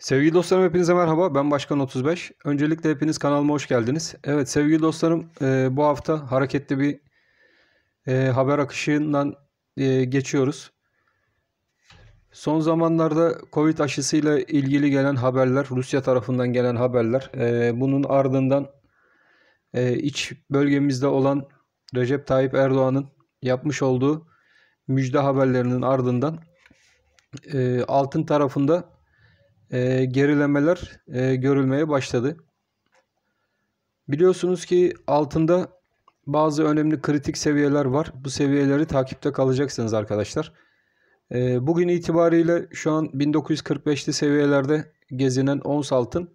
Sevgili dostlarım hepinize merhaba. Ben Başkan 35. Öncelikle hepiniz kanalıma hoş geldiniz. Evet sevgili dostlarım e, bu hafta hareketli bir e, haber akışından e, geçiyoruz. Son zamanlarda Covid aşısıyla ilgili gelen haberler, Rusya tarafından gelen haberler, bunun ardından iç bölgemizde olan Recep Tayyip Erdoğan'ın yapmış olduğu müjde haberlerinin ardından altın tarafında e, gerilemeler e, görülmeye başladı. Biliyorsunuz ki altında bazı önemli kritik seviyeler var. Bu seviyeleri takipte kalacaksınız arkadaşlar. E, bugün itibariyle şu an 1945'li seviyelerde gezinen ons altın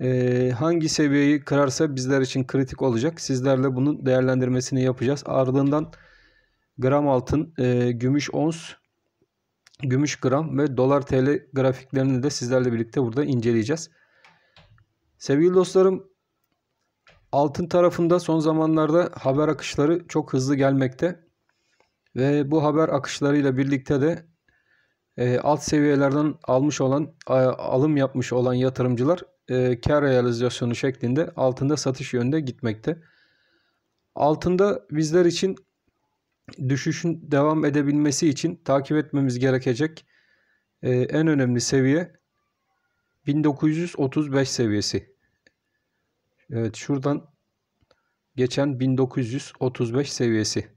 e, hangi seviyeyi kırarsa bizler için kritik olacak. Sizlerle bunun değerlendirmesini yapacağız. Ardından gram altın, e, gümüş ons gümüş gram ve dolar TL grafiklerini de sizlerle birlikte burada inceleyeceğiz. Sevgili dostlarım altın tarafında son zamanlarda haber akışları çok hızlı gelmekte. Ve bu haber akışlarıyla birlikte de e, alt seviyelerden almış olan e, alım yapmış olan yatırımcılar e, kar realizasyonu şeklinde altında satış yönde gitmekte. Altında bizler için düşüşün devam edebilmesi için takip etmemiz gerekecek e, en önemli seviye 1935 seviyesi. Evet şuradan geçen 1935 seviyesi.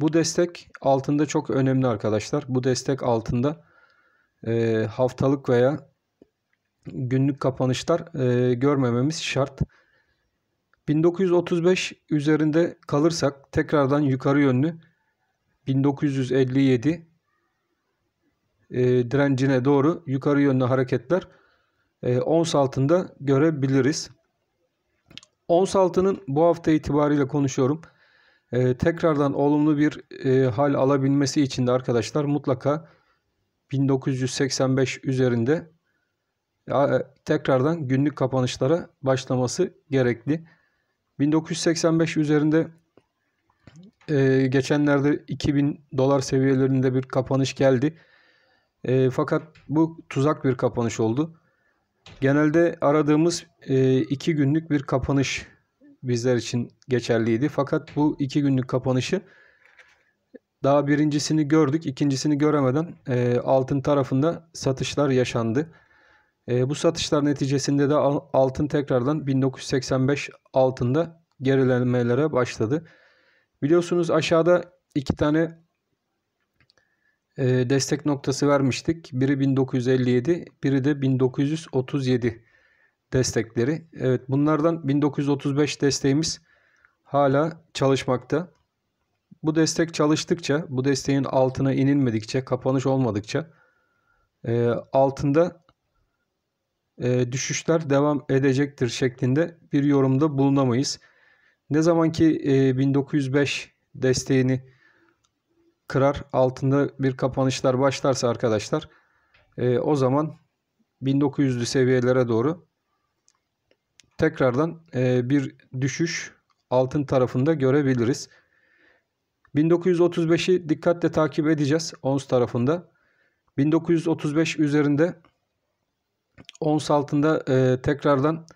Bu destek altında çok önemli arkadaşlar. Bu destek altında e, haftalık veya günlük kapanışlar e, görmememiz şart. 1935 üzerinde kalırsak tekrardan yukarı yönlü 1957 e, direncine doğru yukarı yönlü hareketler e, ons altında görebiliriz. Ons altının bu hafta itibariyle konuşuyorum. E, tekrardan olumlu bir e, hal alabilmesi için de arkadaşlar mutlaka 1985 üzerinde e, tekrardan günlük kapanışlara başlaması gerekli. 1985 üzerinde e, geçenlerde 2000 dolar seviyelerinde bir kapanış geldi. E, fakat bu tuzak bir kapanış oldu. Genelde aradığımız e, iki günlük bir kapanış bizler için geçerliydi. Fakat bu iki günlük kapanışı daha birincisini gördük. ikincisini göremeden e, altın tarafında satışlar yaşandı. E, bu satışlar neticesinde de altın tekrardan 1985 altında gerilemelere başladı. Biliyorsunuz aşağıda iki tane e, destek noktası vermiştik. Biri 1957, biri de 1937 destekleri. Evet bunlardan 1935 desteğimiz hala çalışmakta. Bu destek çalıştıkça, bu desteğin altına inilmedikçe, kapanış olmadıkça e, altında e, düşüşler devam edecektir şeklinde bir yorumda bulunamayız. Ne zaman ki e, 1905 desteğini kırar altında bir kapanışlar başlarsa arkadaşlar e, o zaman 1900'lü seviyelere doğru tekrardan e, bir düşüş altın tarafında görebiliriz. 1935'i dikkatle takip edeceğiz ONS tarafında. 1935 üzerinde ons altında e, tekrardan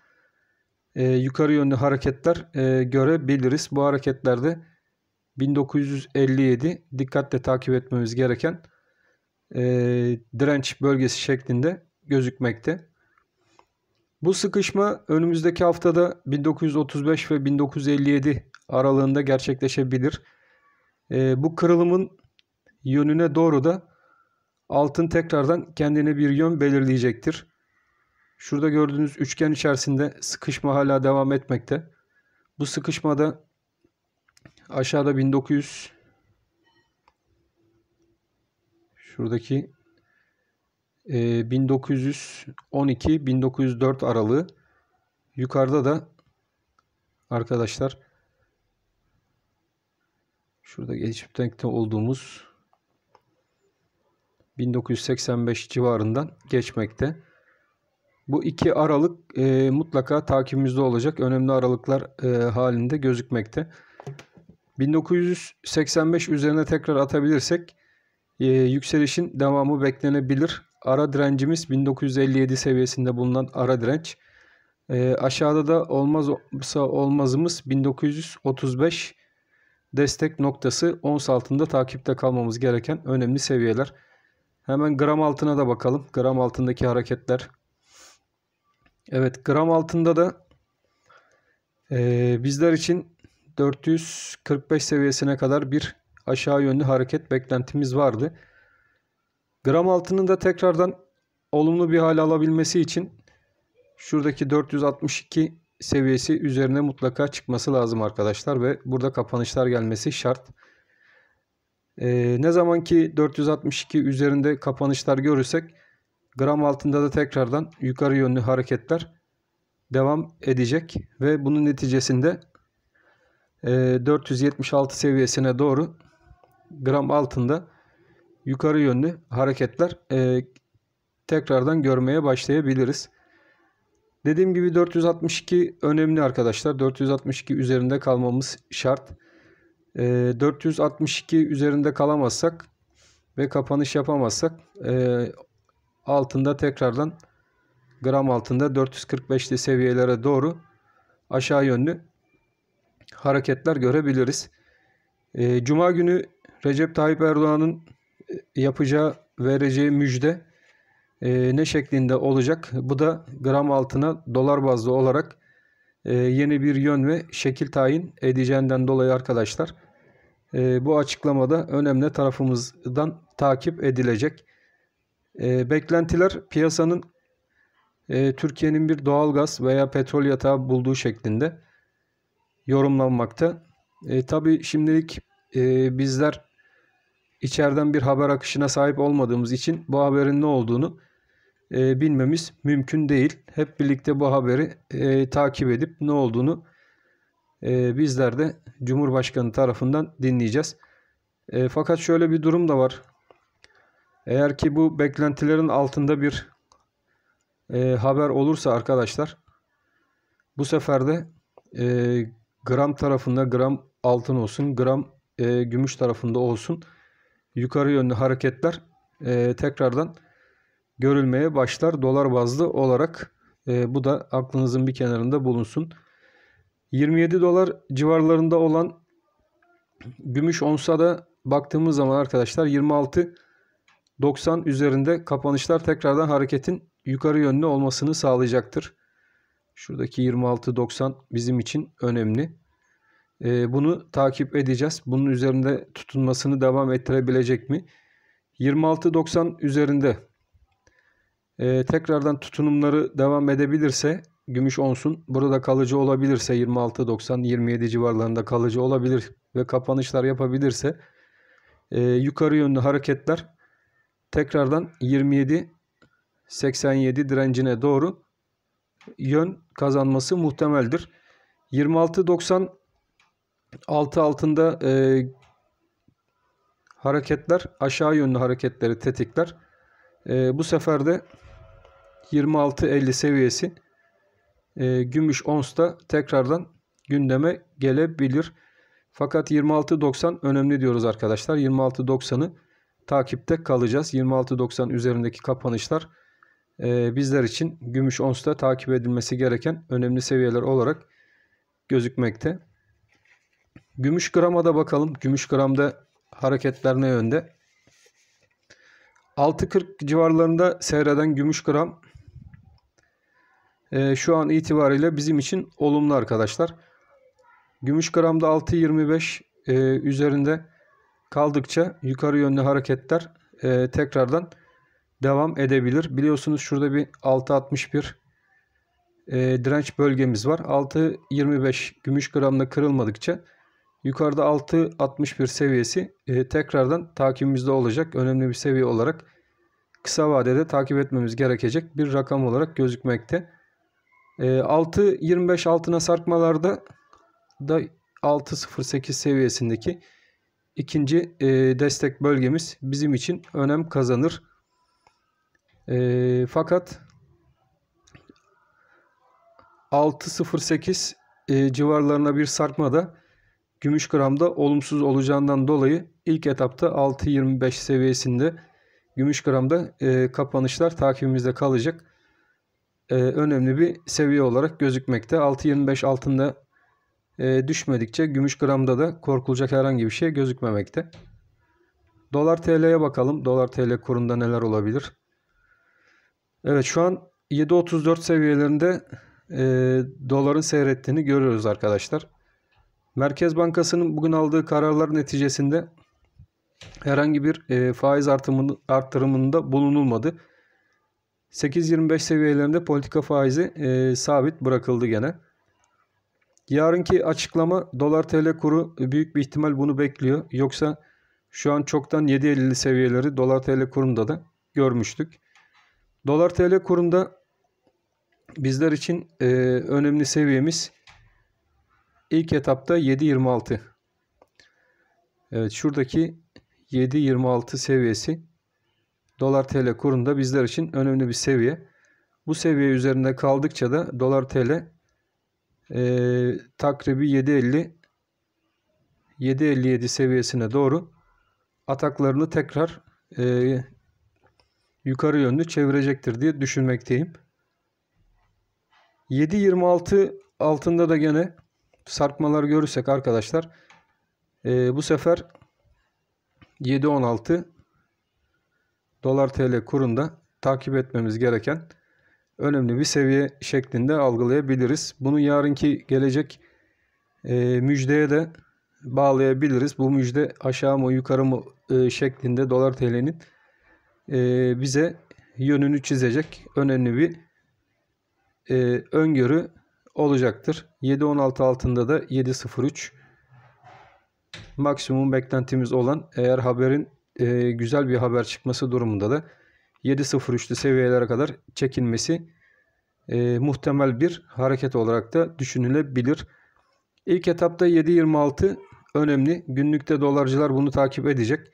e, yukarı yönlü hareketler e, görebiliriz. Bu hareketlerde 1957 dikkatle takip etmemiz gereken e, direnç bölgesi şeklinde gözükmekte. Bu sıkışma önümüzdeki haftada 1935 ve 1957 aralığında gerçekleşebilir. E, bu kırılımın yönüne doğru da altın tekrardan kendine bir yön belirleyecektir. Şurada gördüğünüz üçgen içerisinde sıkışma hala devam etmekte. Bu sıkışmada aşağıda 1900 şuradaki 1912 e, 1904 aralığı yukarıda da arkadaşlar şurada denkte olduğumuz 1985 civarından geçmekte. Bu iki aralık e, mutlaka takibimizde olacak. Önemli aralıklar e, halinde gözükmekte. 1985 üzerine tekrar atabilirsek e, yükselişin devamı beklenebilir. Ara direncimiz 1957 seviyesinde bulunan ara direnç. E, aşağıda da olmazsa olmazımız 1935 destek noktası ons altında takipte kalmamız gereken önemli seviyeler. Hemen gram altına da bakalım. Gram altındaki hareketler Evet gram altında da e, bizler için 445 seviyesine kadar bir aşağı yönlü hareket beklentimiz vardı. Gram altının da tekrardan olumlu bir hale alabilmesi için şuradaki 462 seviyesi üzerine mutlaka çıkması lazım arkadaşlar ve burada kapanışlar gelmesi şart. Ee, ne zaman ki 462 üzerinde kapanışlar görürsek Gram altında da tekrardan yukarı yönlü hareketler devam edecek ve bunun neticesinde 476 e, seviyesine doğru gram altında yukarı yönlü hareketler e, tekrardan görmeye başlayabiliriz. Dediğim gibi 462 önemli arkadaşlar. 462 üzerinde kalmamız şart. 462 e, üzerinde kalamazsak ve kapanış yapamazsak altında tekrardan gram altında 445'li seviyelere doğru aşağı yönlü hareketler görebiliriz. E, Cuma günü Recep Tayyip Erdoğan'ın e, yapacağı, vereceği müjde e, ne şeklinde olacak? Bu da gram altına dolar bazlı olarak e, yeni bir yön ve şekil tayin edeceğinden dolayı arkadaşlar e, bu açıklamada önemli tarafımızdan takip edilecek. E, beklentiler piyasanın e, Türkiye'nin bir doğalgaz veya petrol yatağı bulduğu şeklinde yorumlanmakta. E, tabii şimdilik e, bizler içeriden bir haber akışına sahip olmadığımız için bu haberin ne olduğunu e, bilmemiz mümkün değil. Hep birlikte bu haberi e, takip edip ne olduğunu e, bizler de Cumhurbaşkanı tarafından dinleyeceğiz. E, fakat şöyle bir durum da var eğer ki bu beklentilerin altında bir e, haber olursa arkadaşlar bu sefer de e, gram tarafında gram altın olsun gram e, gümüş tarafında olsun yukarı yönlü hareketler e, tekrardan görülmeye başlar dolar bazlı olarak e, bu da aklınızın bir kenarında bulunsun. 27 dolar civarlarında olan gümüş onsa da baktığımız zaman arkadaşlar 26 90 üzerinde kapanışlar tekrardan hareketin yukarı yönlü olmasını sağlayacaktır. Şuradaki 26.90 bizim için önemli. Ee, bunu takip edeceğiz. Bunun üzerinde tutunmasını devam ettirebilecek mi? 26.90 üzerinde ee, tekrardan tutunumları devam edebilirse gümüş onsun burada kalıcı olabilirse 2690 27 civarlarında kalıcı olabilir ve kapanışlar yapabilirse ee, yukarı yönlü hareketler tekrardan 27 87 direncine doğru yön kazanması muhtemeldir. 26 90 6 altında e, hareketler aşağı yönlü hareketleri tetikler. E, bu sefer de 50 seviyesi e, gümüş onsta tekrardan gündeme gelebilir. Fakat 26 90 önemli diyoruz arkadaşlar. 26 26.90'ı takipte kalacağız. 26.90 üzerindeki kapanışlar e, bizler için gümüş onsta takip edilmesi gereken önemli seviyeler olarak gözükmekte. Gümüş grama da bakalım. Gümüş gramda hareketler ne yönde? 6.40 civarlarında seyreden gümüş gram e, şu an itibariyle bizim için olumlu arkadaşlar. Gümüş gramda 6.25 e, üzerinde kaldıkça yukarı yönlü hareketler e, tekrardan devam edebilir. Biliyorsunuz şurada bir 6.61 e, direnç bölgemiz var. 6.25 gümüş gramla kırılmadıkça yukarıda 6.61 seviyesi e, tekrardan takibimizde olacak. Önemli bir seviye olarak kısa vadede takip etmemiz gerekecek bir rakam olarak gözükmekte. E, 6.25 altına sarkmalarda da 6.08 seviyesindeki ikinci e, destek bölgemiz bizim için önem kazanır. E, fakat 6.08 e, civarlarına bir sarkma da gümüş gramda olumsuz olacağından dolayı ilk etapta 6.25 seviyesinde gümüş gramda e, kapanışlar takibimizde kalacak. E, önemli bir seviye olarak gözükmekte. 6.25 altında ee, düşmedikçe gümüş gramda da korkulacak herhangi bir şey gözükmemekte. Dolar TL'ye bakalım. Dolar TL kurunda neler olabilir? Evet şu an 7.34 seviyelerinde e, doların seyrettiğini görüyoruz arkadaşlar. Merkez Bankası'nın bugün aldığı kararlar neticesinde herhangi bir e, faiz artımı artırımında bulunulmadı. 8.25 seviyelerinde politika faizi e, sabit bırakıldı gene. Yarınki açıklama dolar tl kuru e, büyük bir ihtimal bunu bekliyor. Yoksa şu an çoktan 7.50 seviyeleri dolar tl kurunda da görmüştük. Dolar tl kurunda bizler için e, önemli seviyemiz ilk etapta 7.26. Evet şuradaki 7.26 seviyesi dolar tl kurunda bizler için önemli bir seviye. Bu seviye üzerinde kaldıkça da dolar tl e, takribi 7.50 7.57 seviyesine doğru ataklarını tekrar e, yukarı yönlü çevirecektir diye düşünmekteyim. 7.26 altında da gene sarkmalar görürsek arkadaşlar e, bu sefer 7.16 dolar tl kurunda takip etmemiz gereken önemli bir seviye şeklinde algılayabiliriz. Bunu yarınki gelecek e, müjdeye de bağlayabiliriz. Bu müjde aşağı mı yukarı mı e, şeklinde dolar TL'nin e, bize yönünü çizecek önemli bir e, öngörü olacaktır. 7.16 altında da 7.03 maksimum beklentimiz olan eğer haberin e, güzel bir haber çıkması durumunda da 7.03'lü seviyelere kadar çekilmesi e, muhtemel bir hareket olarak da düşünülebilir. İlk etapta 7.26 önemli. Günlükte dolarcılar bunu takip edecek.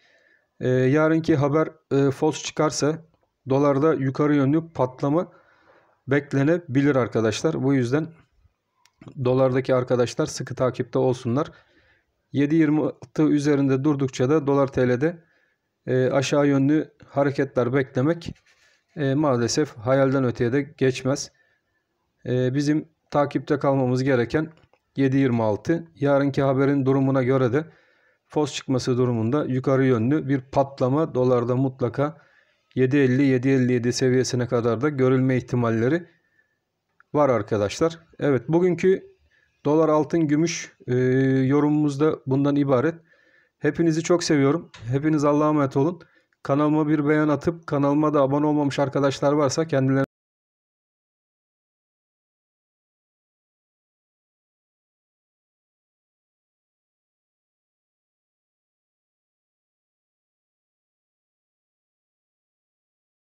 E, yarınki haber e, false çıkarsa dolarda yukarı yönlü patlama beklenebilir arkadaşlar. Bu yüzden dolardaki arkadaşlar sıkı takipte olsunlar. 7.26 üzerinde durdukça da dolar TL'de e, aşağı yönlü hareketler beklemek e, maalesef hayalden öteye de geçmez. E, bizim takipte kalmamız gereken 7.26. Yarınki haberin durumuna göre de fos çıkması durumunda yukarı yönlü bir patlama dolarda mutlaka 7.50-7.57 seviyesine kadar da görülme ihtimalleri var arkadaşlar. Evet bugünkü dolar altın gümüş e, yorumumuz bundan ibaret. Hepinizi çok seviyorum. Hepiniz Allah'a emanet olun. Kanalıma bir beğen atıp kanalıma da abone olmamış arkadaşlar varsa kendilerine